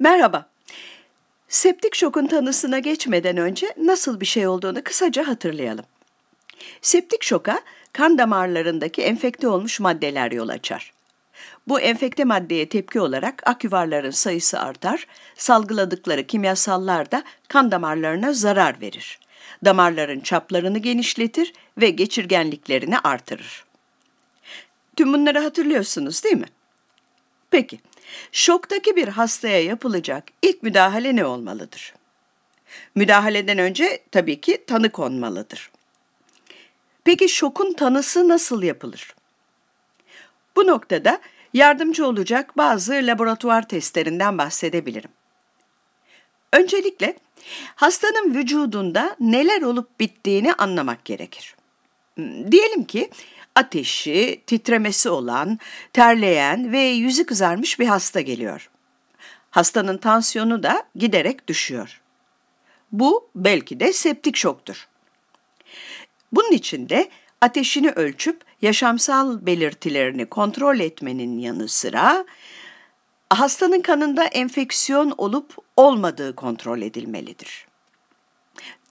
Merhaba. Septik şokun tanısına geçmeden önce nasıl bir şey olduğunu kısaca hatırlayalım. Septik şoka kan damarlarındaki enfekte olmuş maddeler yol açar. Bu enfekte maddeye tepki olarak aküvarların sayısı artar, salgıladıkları kimyasallar da kan damarlarına zarar verir. Damarların çaplarını genişletir ve geçirgenliklerini artırır. Tüm bunları hatırlıyorsunuz değil mi? Peki, Şoktaki bir hastaya yapılacak ilk müdahale ne olmalıdır? Müdahaleden önce tabii ki tanı konmalıdır. Peki şokun tanısı nasıl yapılır? Bu noktada yardımcı olacak bazı laboratuvar testlerinden bahsedebilirim. Öncelikle hastanın vücudunda neler olup bittiğini anlamak gerekir. Hmm, diyelim ki ateşi, titremesi olan, terleyen ve yüzü kızarmış bir hasta geliyor. Hastanın tansiyonu da giderek düşüyor. Bu belki de septik şoktur. Bunun için de ateşini ölçüp yaşamsal belirtilerini kontrol etmenin yanı sıra hastanın kanında enfeksiyon olup olmadığı kontrol edilmelidir.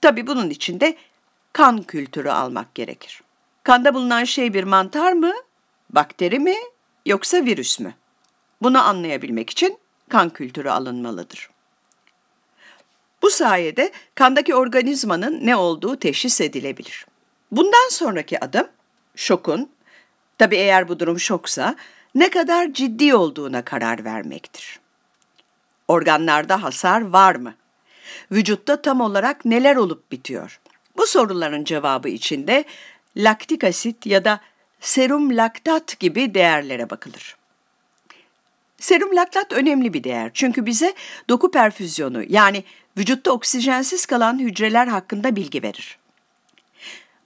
Tabi bunun için de kan kültürü almak gerekir. Kanda bulunan şey bir mantar mı, bakteri mi yoksa virüs mü? Bunu anlayabilmek için kan kültürü alınmalıdır. Bu sayede kandaki organizmanın ne olduğu teşhis edilebilir. Bundan sonraki adım şokun, tabi eğer bu durum şoksa ne kadar ciddi olduğuna karar vermektir. Organlarda hasar var mı? Vücutta tam olarak neler olup bitiyor? Bu soruların cevabı içinde laktik asit ya da serum laktat gibi değerlere bakılır. Serum laktat önemli bir değer çünkü bize doku perfüzyonu yani vücutta oksijensiz kalan hücreler hakkında bilgi verir.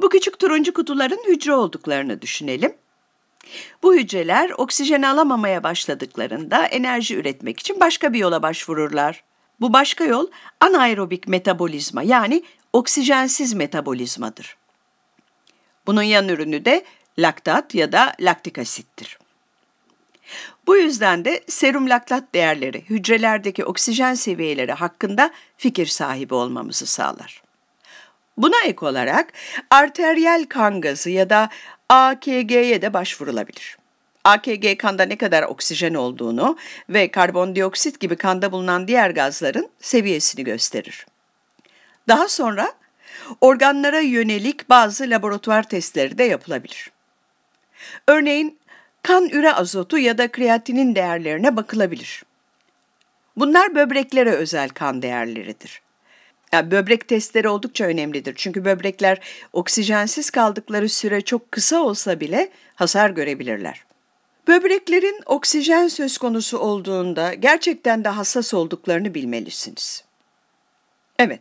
Bu küçük turuncu kutuların hücre olduklarını düşünelim. Bu hücreler oksijen alamamaya başladıklarında enerji üretmek için başka bir yola başvururlar. Bu başka yol anaerobik metabolizma yani oksijensiz metabolizmadır. Bunun yan ürünü de laktat ya da laktik asittir. Bu yüzden de serum laktat değerleri hücrelerdeki oksijen seviyeleri hakkında fikir sahibi olmamızı sağlar. Buna ek olarak arteriyel kan gazı ya da AKG'ye de başvurulabilir. AKG kanda ne kadar oksijen olduğunu ve karbondioksit gibi kanda bulunan diğer gazların seviyesini gösterir. Daha sonra Organlara yönelik bazı laboratuvar testleri de yapılabilir. Örneğin kan üre azotu ya da kreatinin değerlerine bakılabilir. Bunlar böbreklere özel kan değerleridir. Yani böbrek testleri oldukça önemlidir. Çünkü böbrekler oksijensiz kaldıkları süre çok kısa olsa bile hasar görebilirler. Böbreklerin oksijen söz konusu olduğunda gerçekten de hassas olduklarını bilmelisiniz. Evet,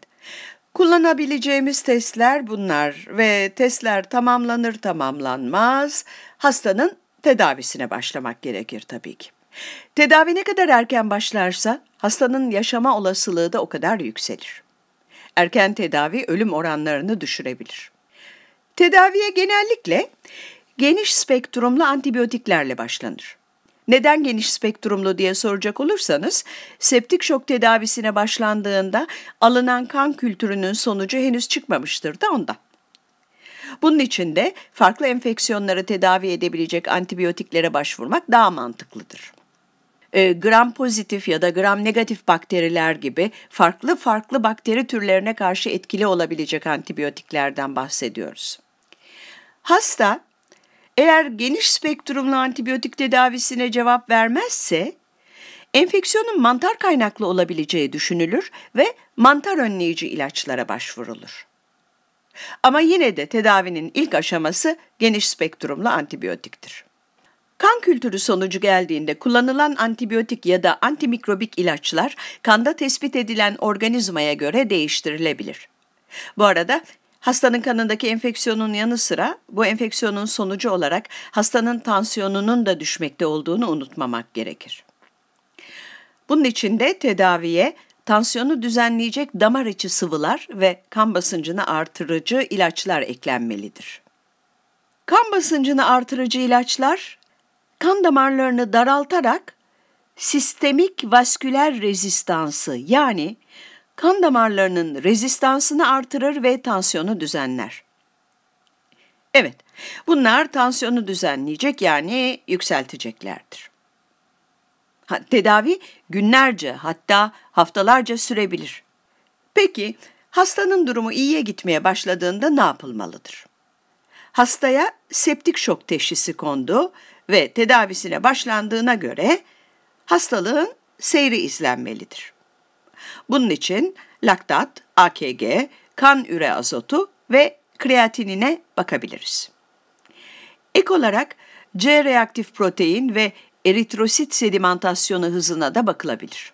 Kullanabileceğimiz testler bunlar ve testler tamamlanır tamamlanmaz hastanın tedavisine başlamak gerekir tabii ki. Tedavi ne kadar erken başlarsa hastanın yaşama olasılığı da o kadar yükselir. Erken tedavi ölüm oranlarını düşürebilir. Tedaviye genellikle geniş spektrumlu antibiyotiklerle başlanır. Neden geniş spektrumlu diye soracak olursanız, septik şok tedavisine başlandığında alınan kan kültürünün sonucu henüz çıkmamıştır da ondan. Bunun için de farklı enfeksiyonları tedavi edebilecek antibiyotiklere başvurmak daha mantıklıdır. E, gram pozitif ya da gram negatif bakteriler gibi farklı farklı bakteri türlerine karşı etkili olabilecek antibiyotiklerden bahsediyoruz. Hasta eğer geniş spektrumlu antibiyotik tedavisine cevap vermezse enfeksiyonun mantar kaynaklı olabileceği düşünülür ve mantar önleyici ilaçlara başvurulur. Ama yine de tedavinin ilk aşaması geniş spektrumlu antibiyotiktir. Kan kültürü sonucu geldiğinde kullanılan antibiyotik ya da antimikrobik ilaçlar kanda tespit edilen organizmaya göre değiştirilebilir. Bu arada Hastanın kanındaki enfeksiyonun yanı sıra bu enfeksiyonun sonucu olarak hastanın tansiyonunun da düşmekte olduğunu unutmamak gerekir. Bunun için de tedaviye tansiyonu düzenleyecek damar içi sıvılar ve kan basıncını artırıcı ilaçlar eklenmelidir. Kan basıncını artırıcı ilaçlar kan damarlarını daraltarak sistemik vasküler rezistansı yani kan damarlarının rezistansını artırır ve tansiyonu düzenler. Evet, bunlar tansiyonu düzenleyecek yani yükselteceklerdir. Ha, tedavi günlerce hatta haftalarca sürebilir. Peki hastanın durumu iyiye gitmeye başladığında ne yapılmalıdır? Hastaya septik şok teşhisi kondu ve tedavisine başlandığına göre hastalığın seyri izlenmelidir. Bunun için laktat, AKG, kan üre azotu ve kreatinine bakabiliriz. Ek olarak C reaktif protein ve eritrosit sedimentasyonu hızına da bakılabilir.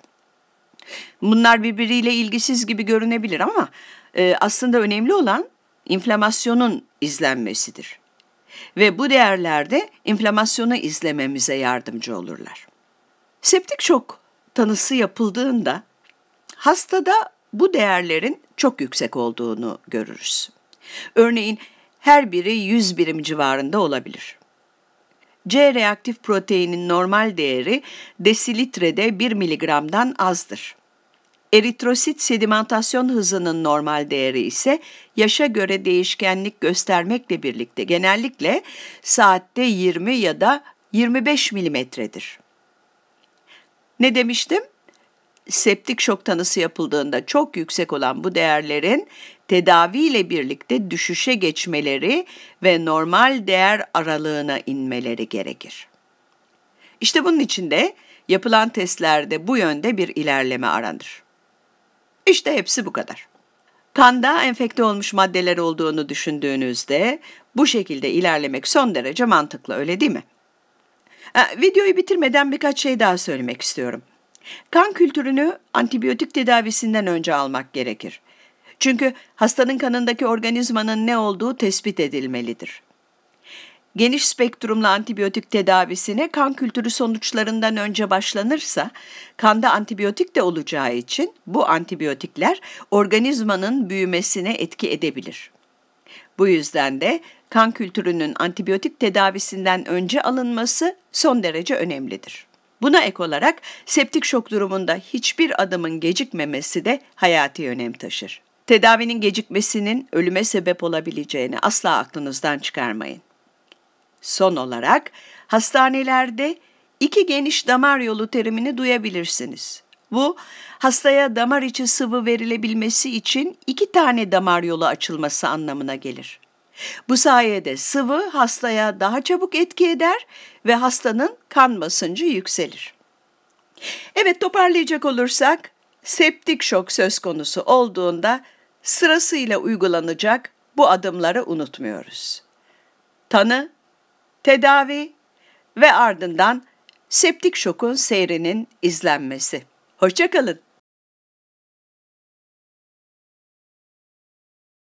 Bunlar birbiriyle ilgisiz gibi görünebilir ama e, aslında önemli olan inflamasyonun izlenmesidir. Ve bu değerlerde inflamasyonu izlememize yardımcı olurlar. Septik şok tanısı yapıldığında Hastada bu değerlerin çok yüksek olduğunu görürüz. Örneğin her biri 100 birim civarında olabilir. C reaktif proteinin normal değeri desilitrede 1 miligramdan azdır. Eritrosit sedimentasyon hızının normal değeri ise yaşa göre değişkenlik göstermekle birlikte genellikle saatte 20 ya da 25 milimetredir. Ne demiştim? septik şok tanısı yapıldığında çok yüksek olan bu değerlerin tedaviyle birlikte düşüşe geçmeleri ve normal değer aralığına inmeleri gerekir. İşte bunun için de yapılan testlerde bu yönde bir ilerleme aranır. İşte hepsi bu kadar. Kanda enfekte olmuş maddeler olduğunu düşündüğünüzde bu şekilde ilerlemek son derece mantıklı öyle değil mi? Ha, videoyu bitirmeden birkaç şey daha söylemek istiyorum. Kan kültürünü antibiyotik tedavisinden önce almak gerekir. Çünkü hastanın kanındaki organizmanın ne olduğu tespit edilmelidir. Geniş spektrumlu antibiyotik tedavisine kan kültürü sonuçlarından önce başlanırsa, kanda antibiyotik de olacağı için bu antibiyotikler organizmanın büyümesine etki edebilir. Bu yüzden de kan kültürünün antibiyotik tedavisinden önce alınması son derece önemlidir. Buna ek olarak septik şok durumunda hiçbir adımın gecikmemesi de hayati önem taşır. Tedavinin gecikmesinin ölüme sebep olabileceğini asla aklınızdan çıkarmayın. Son olarak hastanelerde iki geniş damar yolu terimini duyabilirsiniz. Bu, hastaya damar içi sıvı verilebilmesi için iki tane damar yolu açılması anlamına gelir. Bu sayede sıvı hastaya daha çabuk etki eder ve hastanın kan basıncı yükselir. Evet toparlayacak olursak septik şok söz konusu olduğunda sırasıyla uygulanacak bu adımları unutmuyoruz. Tanı, tedavi ve ardından septik şokun seyrinin izlenmesi. Hoşçakalın.